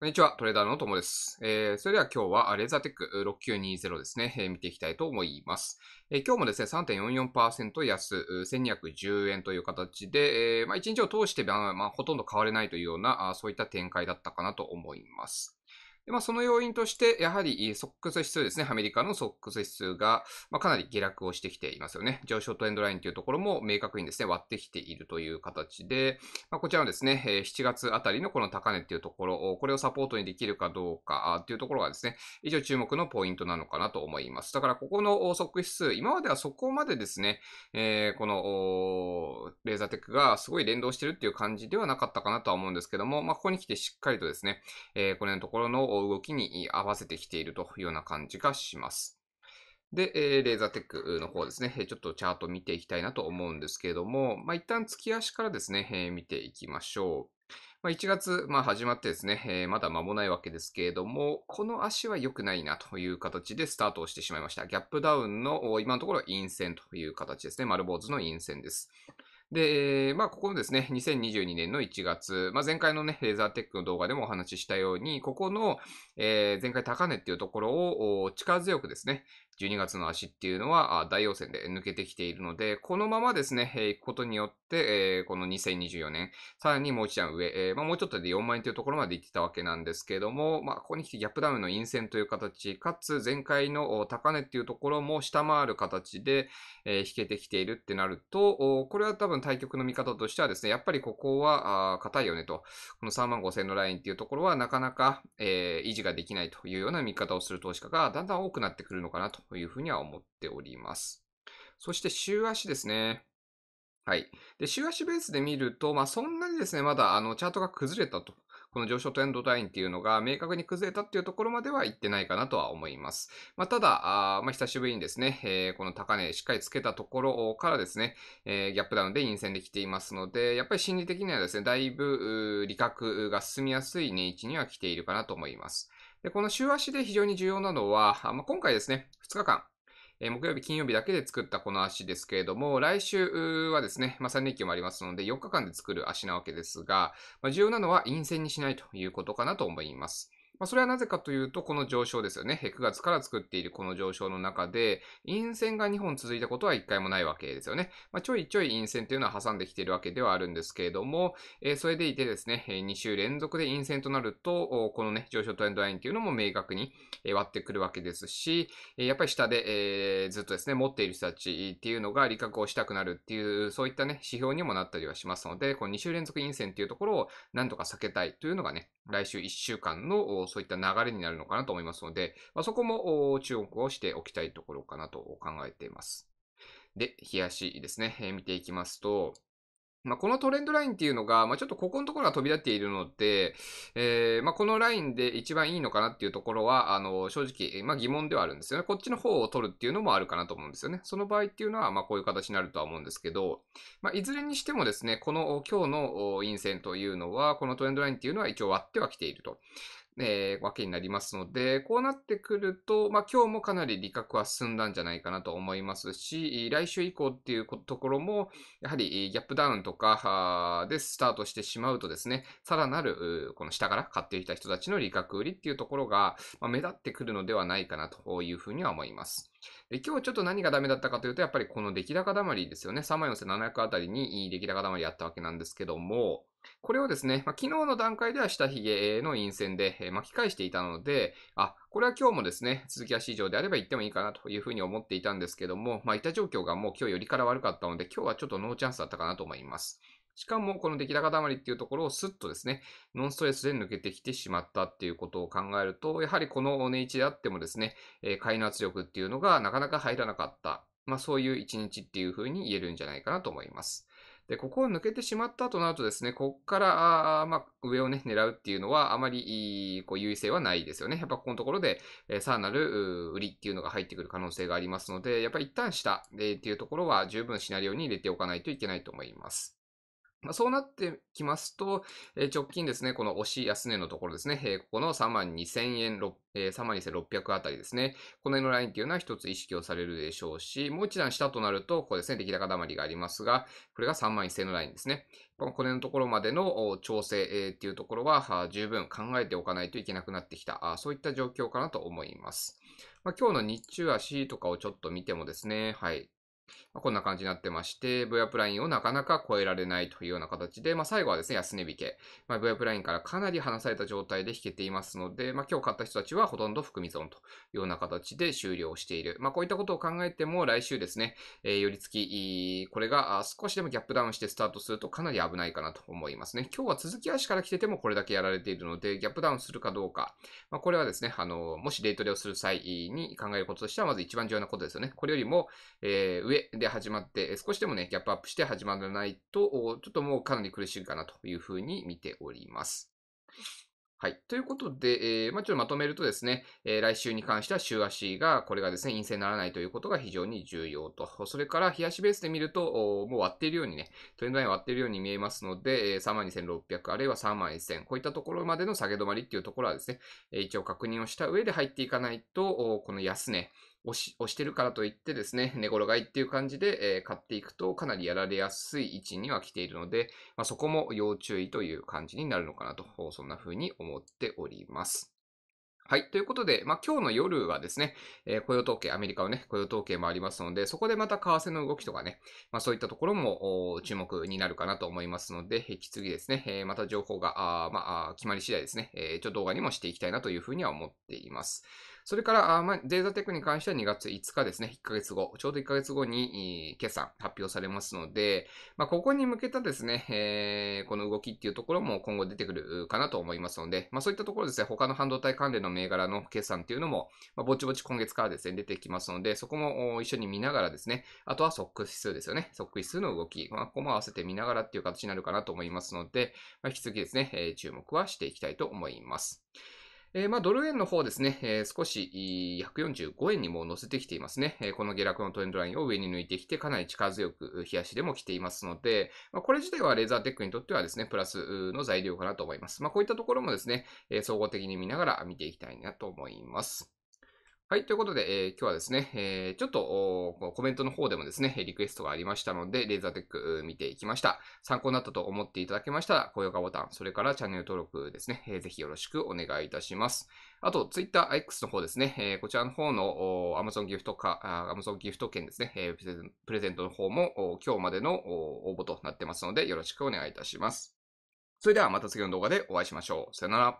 こんにちは、トレーダーのともです。えー、それでは今日はレーザーテック6920ですね、えー、見ていきたいと思います。えー、今日もですね、3.44%安、1210円という形で、えー、まあ、一日を通して、まあ、ほとんど変われないというような、そういった展開だったかなと思います。でまあ、その要因として、やはりソックス指数ですね。アメリカのソックス指数が、まかなり下落をしてきていますよね。上昇トレンドラインというところも明確にですね、割ってきているという形で、まこちらのですね、7月あたりのこの高値っていうところ、これをサポートにできるかどうかっていうところがですね、以上注目のポイントなのかなと思います。だからここのソック指数、今まではそこまでですね、えー、このレーザーテックがすごい連動してるっていう感じではなかったかなとは思うんですけども、まあ、ここに来てしっかりとですね、えー、これのところの動きに合わせてきているというような感じがします。で、えー、レーザーテックの方ですね、ちょっとチャート見ていきたいなと思うんですけれども、まあ、一旦月足からですね、えー、見ていきましょう。まあ、1月、まあ、始まってですね、えー、まだ間もないわけですけれども、この足は良くないなという形でスタートをしてしまいました。ギャップダウンの今のところ陰線という形ですね。丸坊主の陰線です。で、まあ、ここのですね、2022年の1月、まあ、前回のね、レーザーテックの動画でもお話ししたように、ここの、えー、前回高値っていうところを力強くですね、12月の足っていうのは大陽線で抜けてきているので、このままですね、行くことによって、この2024年、さらにもう一段上、もうちょっとで4万円というところまで行ってたわけなんですけれども、まあ、ここに来てギャップダウンの陰線という形、かつ前回の高値っていうところも下回る形で、引けてきているってなると、これは多分対局の見方としてはですね、やっぱりここは硬いよねと、この3万5千のラインっていうところはなかなか、維持ができないというような見方をする投資家がだんだん多くなってくるのかなとというふうには思っております。そして週足ですね。はい。で、週足ベースで見ると、まあ、そんなにですね、まだあのチャートが崩れたと。この上昇トレンドラインっていうのが明確に崩れたっていうところまではいってないかなとは思います。まあ、ただ、あまあ、久しぶりにですね、えー、この高値しっかりつけたところからですね、えー、ギャップダウンで陰線できていますので、やっぱり心理的にはですね、だいぶ、利確が進みやすい値位置には来ているかなと思います。で、この週足で非常に重要なのは、まあ、今回ですね、2日間、え木曜日、金曜日だけで作ったこの足ですけれども、来週はですね、まあ、3連休もありますので、4日間で作る足なわけですが、まあ、重要なのは陰線にしないということかなと思います。まあ、それはなぜかというと、この上昇ですよね。9月から作っているこの上昇の中で、陰線が2本続いたことは1回もないわけですよね。まあ、ちょいちょい陰線というのは挟んできているわけではあるんですけれども、えー、それでいてですね、2週連続で陰線となると、このね、上昇トレンドラインというのも明確に割ってくるわけですし、やっぱり下で、えー、ずっとですね、持っている人たちっていうのが利確をしたくなるっていう、そういったね、指標にもなったりはしますので、この2週連続陰線っていうところを何とか避けたいというのがね、来週1週間のそういった流れになるのかなと思いますので、まあ、そこも注目をしておきたいところかなと考えています。で、冷やしですね、見ていきますと、まあ、このトレンドラインっていうのが、まあ、ちょっとここのところが飛び立っているので、えー、まあ、このラインで一番いいのかなっていうところは、あの、正直、まあ、疑問ではあるんですよね。こっちの方を取るっていうのもあるかなと思うんですよね。その場合っていうのは、まあ、こういう形になるとは思うんですけど、まあ、いずれにしてもですね、この今日の陰線というのは、このトレンドラインっていうのは一応割ってはきていると。えー、わけになりますので、こうなってくると、まあ、今日もかなり利確は進んだんじゃないかなと思いますし、来週以降っていうところも、やはりギャップダウンとかでスタートしてしまうとですね、さらなる、この下から買ってきた人たちの利確売りっていうところが、ま目立ってくるのではないかなというふうには思います。で今日ちょっと何がダメだったかというと、やっぱりこの出来高だまりですよね。3万4700あたりに出来高だまりあったわけなんですけども、これをですね、まあ、昨日の段階では下髭の陰線で巻き返していたので、あ、これは今日もですね、続きは市場であれば行ってもいいかなというふうに思っていたんですけども、まあ、板状況がもう今日よりから悪かったので、今日はちょっとノーチャンスだったかなと思います。しかも、この出来高溜まりっていうところをスッとですね、ノンストレスで抜けてきてしまったっていうことを考えると、やはりこの値打ちであってもですね、買いの圧力っていうのがなかなか入らなかった。まあそういう一日っていうふうに言えるんじゃないかなと思います。で、ここを抜けてしまったとなるとですね、こっから、あまあ、上をね、狙うっていうのは、あまり、こう、優位性はないですよね。やっぱここのところで、えさらなる、売りっていうのが入ってくる可能性がありますので、やっぱり一旦下、えっていうところは十分シナリオに入れておかないといけないと思います。まそうなってきますと、え直近ですね、この押し安値のところですね、えここの3万2000円、え3万2600あたりですね、この辺のラインというのは一つ意識をされるでしょうし、もう一段下となると、ここですね、出来高だまりがありますが、これが3万1000のラインですね。この辺のところまでの調整、っていうところは十分考えておかないといけなくなってきた、そういった状況かなと思います。まあ、今日の日中足とかをちょっと見てもですね、はい、まあ、こんな感じになってまして、ブヤプラインをなかなか超えられないというような形で、まあ、最後はですね、安値引け。まあ、ブヤプラインからかなり離された状態で引けていますので、まあ、今日買った人たちはほとんど含み損というような形で終了している。まあ、こういったことを考えても、来週ですね、えー、寄り付き、これが少しでもギャップダウンしてスタートするとかなり危ないかなと思いますね。今日は続き足から来ててもこれだけやられているので、ギャップダウンするかどうか。まあ、これはですね、あの、もしデイトレをする際に考えることとしては、まず一番重要なことですよね。これよりも、えー、上で始まって、少しでもね、ギャップアップして始まらないと、ちょっともうかなり苦しいかなというふうに見ております。はい。ということで、えー、まあ、ちょっとまとめるとですね、えー、来週に関しては週足が、これがですね、陰性にならないということが非常に重要と。それから、日足ベースで見ると、もう割っているようにね、トレンドライン割っているように見えますので、えー、32,600あるいは31,000、こういったところまでの下げ止まりっていうところはですね、えー、一応確認をした上で入っていかないと、この安値、押し、押してるからといってですね、寝転がいっていう感じで、え買っていくとかなりやられやすい位置には来ているので、まあ、そこも要注意という感じになるのかなと、そんな風に思っております。はい。ということで、まあ、今日の夜はですね、えー、雇用統計、アメリカのね、雇用統計もありますので、そこでまた為替の動きとかね、まあ、そういったところも注目になるかなと思いますので、引き継ぎですね、えー、また情報が、あまあ、決まり次第ですね、えー、ちょっと動画にもしていきたいなというふうには思っています。それから、まあ、データテックに関しては2月5日ですね、1ヶ月後、ちょうど1ヶ月後に決算発表されますので、まあ、ここに向けたですね、えー、この動きっていうところも今後出てくるかなと思いますので、まあ、そういったところですね、他の半導体関連の銘柄の決算っていうのも、まあ、ぼちぼち今月からですね、出てきますので、そこも一緒に見ながらですね、あとはソック指数ですよね、即指数の動き、まあ、ここも合わせて見ながらっていう形になるかなと思いますので、まあ、引き続きですね、えー、注目はしていきたいと思います。えー、まあ、ドル円の方ですね、えー、少し145円にも乗せてきていますね。えー、この下落のトレンドラインを上に抜いてきて、かなり力強く、冷やしでも来ていますので、まあ、これ自体はレーザーテックにとってはですね、プラスの材料かなと思います。まあ、こういったところもですね、え総合的に見ながら見ていきたいなと思います。はい。ということで、えー、今日はですね、えー、ちょっとコメントの方でもですね、リクエストがありましたので、レーザーテック見ていきました。参考になったと思っていただけましたら、高評価ボタン、それからチャンネル登録ですね、えー、ぜひよろしくお願いいたします。あと、Twitter、X の方ですね、えー、こちらの方の Amazon ギフトか、Amazon ギフト券ですね、えー、プレゼントの方も今日までの応募となってますので、よろしくお願いいたします。それではまた次の動画でお会いしましょう。さよなら。